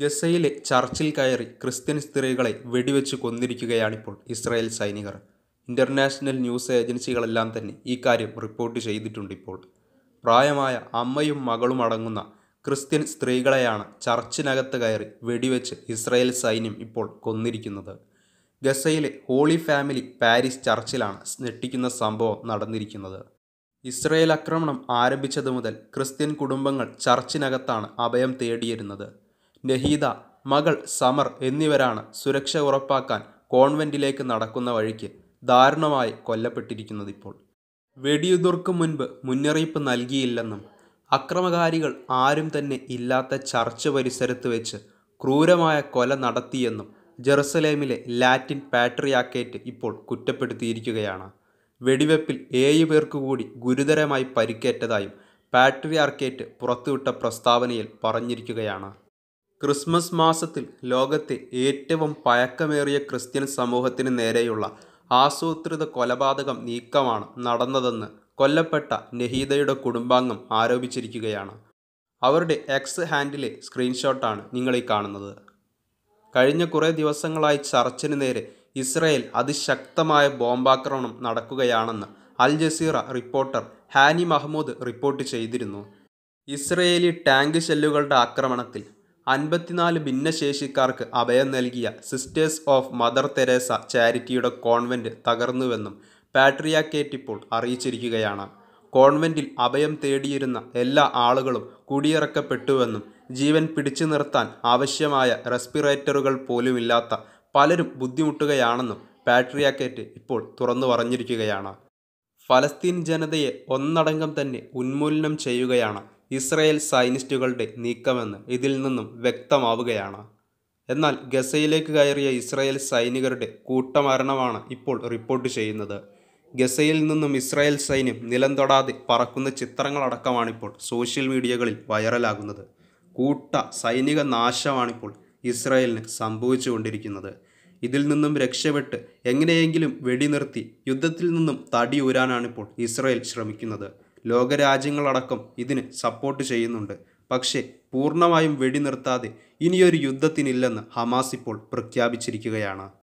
ഗസയിലെ ചർച്ചിൽ കയറി ക്രിസ്ത്യൻ സ്ത്രീകളെ വെടിവെച്ച് കൊന്നിരിക്കുകയാണിപ്പോൾ ഇസ്രായേൽ സൈനികർ ഇൻ്റർനാഷണൽ ന്യൂസ് ഏജൻസികളെല്ലാം തന്നെ ഈ കാര്യം റിപ്പോർട്ട് ചെയ്തിട്ടുണ്ടിപ്പോൾ പ്രായമായ അമ്മയും മകളും അടങ്ങുന്ന ക്രിസ്ത്യൻ സ്ത്രീകളെയാണ് ചർച്ചിനകത്ത് കയറി വെടിവെച്ച് ഇസ്രായേൽ സൈന്യം ഇപ്പോൾ കൊന്നിരിക്കുന്നത് ഗസയിലെ ഹോളി ഫാമിലി പാരീസ് ചർച്ചിലാണ് ഞെട്ടിക്കുന്ന സംഭവം നടന്നിരിക്കുന്നത് ഇസ്രായേൽ ആക്രമണം ആരംഭിച്ചതു മുതൽ ക്രിസ്ത്യൻ കുടുംബങ്ങൾ ചർച്ചിനകത്താണ് അഭയം തേടിയിരുന്നത് നഹീദ മകൾ സമർ എന്നിവരാണ് സുരക്ഷ ഉറപ്പാക്കാൻ കോൺവെൻറ്റിലേക്ക് നടക്കുന്ന വഴിക്ക് ദാരുണമായി ഇപ്പോൾ വെടിയുതിർക്കും മുൻപ് മുന്നറിയിപ്പ് നൽകിയില്ലെന്നും അക്രമകാരികൾ ആരും തന്നെ ഇല്ലാത്ത ചർച്ച് പരിസരത്ത് വെച്ച് ക്രൂരമായ കൊല നടത്തിയെന്നും ജെറുസലേമിലെ ലാറ്റിൻ പാട്രിയാക്കേറ്റ് ഇപ്പോൾ കുറ്റപ്പെടുത്തിയിരിക്കുകയാണ് വെടിവെപ്പിൽ ഏഴ് പേർക്ക് കൂടി ഗുരുതരമായി പരിക്കേറ്റതായും പാട്രിയാർക്കേറ്റ് പുറത്തുവിട്ട പ്രസ്താവനയിൽ പറഞ്ഞിരിക്കുകയാണ് ക്രിസ്മസ് മാസത്തിൽ ലോകത്തെ ഏറ്റവും പഴക്കമേറിയ ക്രിസ്ത്യൻ സമൂഹത്തിന് നേരെയുള്ള ആസൂത്രിത കൊലപാതകം നീക്കമാണ് നടന്നതെന്ന് കൊല്ലപ്പെട്ട നെഹീദയുടെ കുടുംബാംഗം ആരോപിച്ചിരിക്കുകയാണ് അവരുടെ എക്സ് ഹാൻഡിലെ സ്ക്രീൻഷോട്ടാണ് നിങ്ങളീ കാണുന്നത് കഴിഞ്ഞ കുറേ ദിവസങ്ങളായി ചർച്ചിന് നേരെ ഇസ്രയേൽ അതിശക്തമായ ബോംബാക്രമണം നടക്കുകയാണെന്ന് അൽ Jazeera reporter Hani Mahmoud report ചെയ്തിരുന്നു ഇസ്രയേലി ടാങ്ക് ഷെല്ലുകളുടെ ആക്രമണത്തിൽ അൻപത്തിനാല് ഭിന്നശേഷിക്കാർക്ക് അഭയം നൽകിയ സിസ്റ്റേഴ്സ് ഓഫ് മദർ തെരേസ ചാരിറ്റിയുടെ കോൺവെൻറ്റ് തകർന്നുവെന്നും പാട്രിയാക്കേറ്റ് ഇപ്പോൾ അറിയിച്ചിരിക്കുകയാണ് കോൺവെൻറ്റിൽ അഭയം തേടിയിരുന്ന എല്ലാ ആളുകളും കുടിയിറക്കപ്പെട്ടുവെന്നും ജീവൻ പിടിച്ചു നിർത്താൻ ആവശ്യമായ റെസ്പിറേറ്ററുകൾ പോലുമില്ലാത്ത പലരും ബുദ്ധിമുട്ടുകയാണെന്നും പാട്രിയാക്കേറ്റ് ഇപ്പോൾ തുറന്നു പറഞ്ഞിരിക്കുകയാണ് ഫലസ്തീൻ ജനതയെ ഒന്നടങ്കം തന്നെ ഉന്മൂലനം ചെയ്യുകയാണ് ഇസ്രയേൽ സൈനിസ്റ്റുകളുടെ നീക്കമെന്ന് ഇതിൽ നിന്നും വ്യക്തമാവുകയാണ് എന്നാൽ ഗസയിലേക്ക് കയറിയ ഇസ്രായേൽ സൈനികരുടെ കൂട്ടമരണമാണ് ഇപ്പോൾ റിപ്പോർട്ട് ചെയ്യുന്നത് ഗസയിൽ നിന്നും ഇസ്രായേൽ സൈന്യം നിലം തൊടാതെ പറക്കുന്ന ചിത്രങ്ങളടക്കമാണിപ്പോൾ സോഷ്യൽ മീഡിയകളിൽ വൈറലാകുന്നത് കൂട്ട സൈനിക നാശമാണിപ്പോൾ ഇസ്രായേലിന് സംഭവിച്ചുകൊണ്ടിരിക്കുന്നത് ഇതിൽ നിന്നും രക്ഷപ്പെട്ട് എങ്ങനെയെങ്കിലും വെടിനിർത്തി യുദ്ധത്തിൽ നിന്നും തടി ഊരാനാണിപ്പോൾ ഇസ്രായേൽ ശ്രമിക്കുന്നത് ലോകരാജ്യങ്ങളടക്കം ഇതിന് സപ്പോർട്ട് ചെയ്യുന്നുണ്ട് പക്ഷേ പൂർണ്ണമായും വെടിനിർത്താതെ ഇനിയൊരു യുദ്ധത്തിനില്ലെന്ന് ഹമാസ് ഇപ്പോൾ പ്രഖ്യാപിച്ചിരിക്കുകയാണ്